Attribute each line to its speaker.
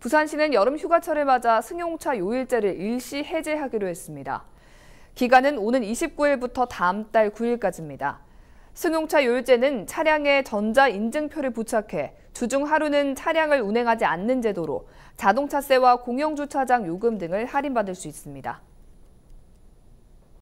Speaker 1: 부산시는 여름 휴가철을 맞아 승용차 요일제를 일시 해제하기로 했습니다. 기간은 오는 29일부터 다음 달 9일까지입니다. 승용차 요일제는 차량에 전자인증표를 부착해 주중 하루는 차량을 운행하지 않는 제도로 자동차세와 공영주차장 요금 등을 할인받을 수 있습니다.